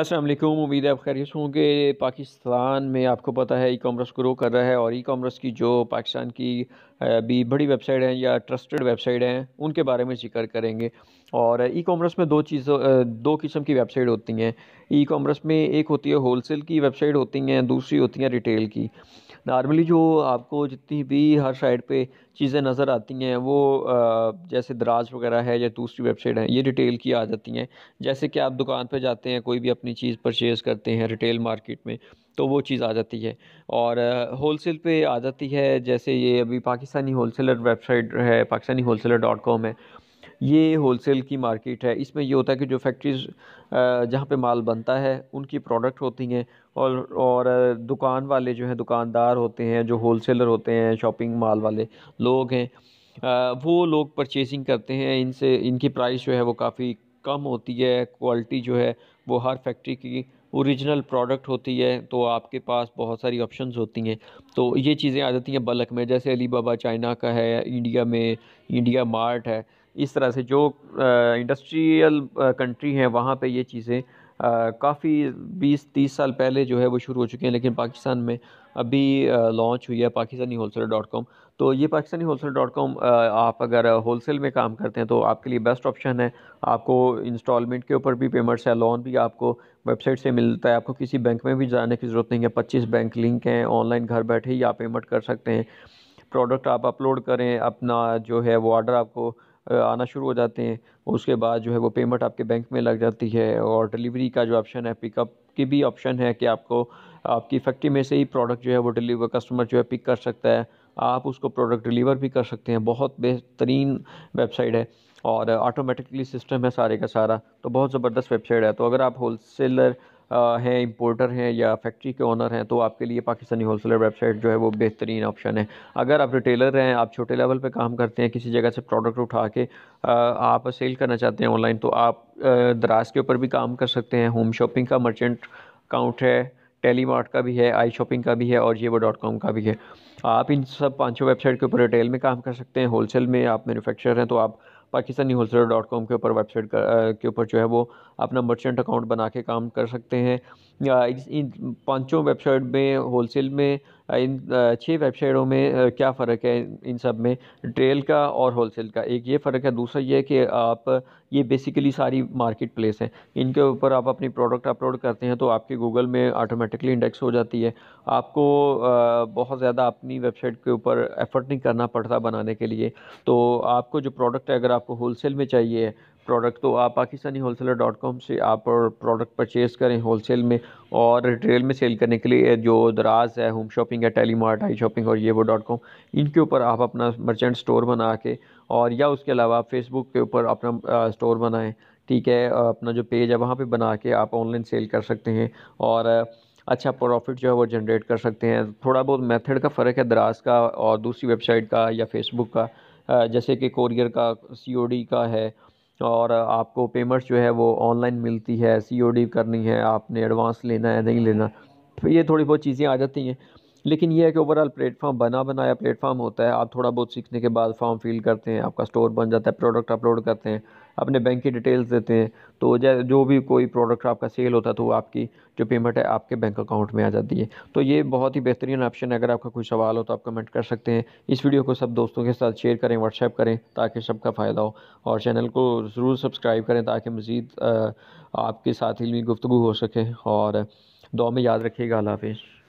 असलम उम्मीद है आप खैरियत होंगे पाकिस्तान में आपको पता है ई कॉमर्स ग्रो कर रहा है और ई कॉमर्स की जो पाकिस्तान की भी बड़ी वेबसाइट हैं या ट्रस्टेड वेबसाइट हैं उनके बारे में जिक्र करेंगे और ई कॉमर्स में दो चीज़ों दो किस्म की वेबसाइट होती हैं ई कॉमर्स में एक होती है होलसेल की वेबसाइट होती हैं दूसरी होती हैं रिटेल की नॉर्मली जो आपको जितनी भी हर साइड पे चीज़ें नज़र आती हैं वो जैसे दराज वगैरह है या दूसरी वेबसाइट है ये रिटेल की आ जाती हैं जैसे कि आप दुकान पे जाते हैं कोई भी अपनी चीज़ परचेज़ करते हैं रिटेल मार्केट में तो वो चीज़ आ जाती है और होल सेल पर आ जाती है जैसे ये अभी पाकिस्तानी होल सेलर वेबसाइट है Pakistani wholesaler dot com है ये होल सेल की मार्केट है इसमें ये होता है कि जो फैक्ट्रीज़ जहाँ पे माल बनता है उनकी प्रोडक्ट होती हैं और और दुकान वाले जो हैं दुकानदार होते हैं जो होल सेलर होते हैं शॉपिंग मॉल वाले लोग हैं वो लोग परचेसिंग करते हैं इनसे इनकी प्राइस जो है वो काफ़ी कम होती है क्वालिटी जो है वो हर फैक्ट्री की ओरिजिनल प्रोडक्ट होती है तो आपके पास बहुत सारी ऑप्शंस होती हैं तो ये चीज़ें आ जाती हैं बल्क में जैसे अली बाबा चाइना का है इंडिया में इंडिया मार्ट है इस तरह से जो इंडस्ट्रियल कंट्री हैं वहाँ पे ये चीज़ें काफी बीस तीस साल पहले जो है वो शुरू हो चुके हैं लेकिन पाकिस्तान में अभी लॉन्च हुई है Pakistani wholesale dot com तो ये Pakistani wholesale dot com आप अगर होल सेल में काम करते हैं तो आपके लिए बेस्ट ऑप्शन है आपको इंस्टॉलमेंट के ऊपर भी पेमेंट्स है लोन भी आपको वेबसाइट से मिलता है आपको किसी बैंक में भी जाने की ज़रूरत नहीं है पच्चीस बैंक लिंक हैं ऑनलाइन घर बैठे ही आप पेमेंट कर सकते हैं प्रोडक्ट आप अपलोड करें अपना जो है वो ऑर्डर आपको आना शुरू हो जाते हैं उसके बाद जो है वो पेमेंट आपके बैंक में लग जाती है और डिलीवरी का जो ऑप्शन है पिकअप की भी ऑप्शन है कि आपको आपकी फैक्ट्री में से ही प्रोडक्ट जो है वो डिलीवर कस्टमर जो है पिक कर सकता है आप उसको प्रोडक्ट डिलीवर भी कर सकते हैं बहुत बेहतरीन वेबसाइट है और ऑटोमेटिकली सिस्टम है सारे का सारा तो बहुत ज़बरदस्त वेबसाइट है तो अगर आप होल सेलर हैं इंपोर्टर हैं या फैक्ट्री के ऑनर हैं तो आपके लिए पाकिस्तानी होलसेलर वेबसाइट जो है वो बेहतरीन ऑप्शन है अगर आप रिटेलर हैं आप छोटे लेवल पे काम करते हैं किसी जगह से प्रोडक्ट उठा के आप सेल करना चाहते हैं ऑनलाइन तो आप दराज के ऊपर भी काम कर सकते हैं होम शॉपिंग का मर्चेंट अकाउंट है टेली मार्ट का भी है आई शॉपिंग का भी है और जीवो डॉट कॉम का भी है आप इन सब पाँचों वेबसाइट के ऊपर रिटेल में काम कर सकते हैं होलसेल में आप मैन्युफैक्चरर हैं तो आप पाकिस्तानी होलसेलर डॉट कॉम के ऊपर वेबसाइट के ऊपर जो है वो अपना मर्चेंट अकाउंट बना के काम कर सकते हैं पांचों वेबसाइट में होलसेल में इन छः वेबसाइटों में क्या फ़र्क है इन सब में ट्रेल का और होलसेल का एक ये फ़र्क है दूसरा ये है कि आप ये बेसिकली सारी मार्केट प्लेस हैं इनके ऊपर आप अपनी प्रोडक्ट अपलोड करते हैं तो आपके गूगल में ऑटोमेटिकली इंडेक्स हो जाती है आपको बहुत ज़्यादा अपनी वेबसाइट के ऊपर एफ़र्ट नहीं करना पड़ता बनाने के लिए तो आपको जो प्रोडक्ट है अगर आपको होलसेल में चाहिए प्रोडक्ट तो आप पाकिस्तानी सेलर डॉट कॉम से आप प्रोडक्ट परचेज़ करें होलसेल में और रिटेल में सेल करने के लिए जो दराज है होम शॉपिंग है टेली मार्ट आई शॉपिंग और ये वो डॉट कॉम इनके ऊपर आप अपना मर्चेंट स्टोर बना के और या उसके अलावा आप फेसबुक के ऊपर अपना स्टोर बनाएँ ठीक है अपना जो पेज है वहाँ पर बना के आप ऑनलाइन सेल कर सकते हैं और अच्छा प्रॉफिट जो है वो जनरेट कर सकते हैं थोड़ा बहुत मेथड का फ़र्क है दराज का और दूसरी वेबसाइट का या फेसबुक का जैसे कि कोरियर का सीओडी का है और आपको पेमेंट्स जो है वो ऑनलाइन मिलती है सी करनी है आपने एडवांस लेना है नहीं लेना तो ये थोड़ी बहुत चीज़ें आ जाती हैं लेकिन यह है कि ओवरऑल प्लेटफॉर्म बना बनाया प्लेटफॉर्म होता है आप थोड़ा बहुत सीखने के बाद फॉर्म फिल करते हैं आपका स्टोर बन जाता है प्रोडक्ट अपलोड करते हैं अपने बैंक की डिटेल्स देते हैं तो जो भी कोई प्रोडक्ट आपका सेल होता है तो वो आपकी जो पेमेंट है आपके बैंक अकाउंट में आ जाती है तो ये बहुत ही बेहतरीन ऑप्शन है अगर आपका कोई सवाल हो तो आप कमेंट कर सकते हैं इस वीडियो को सब दोस्तों के साथ शेयर करें व्हाट्सएप करें ताकि सबका फ़ायदा हो और चैनल को ज़रूर सब्सक्राइब करें ताकि मज़ीद आपके साथ ही गुफ्तु हो सके और दो में याद रखिएगा अल्लाह हाफिज़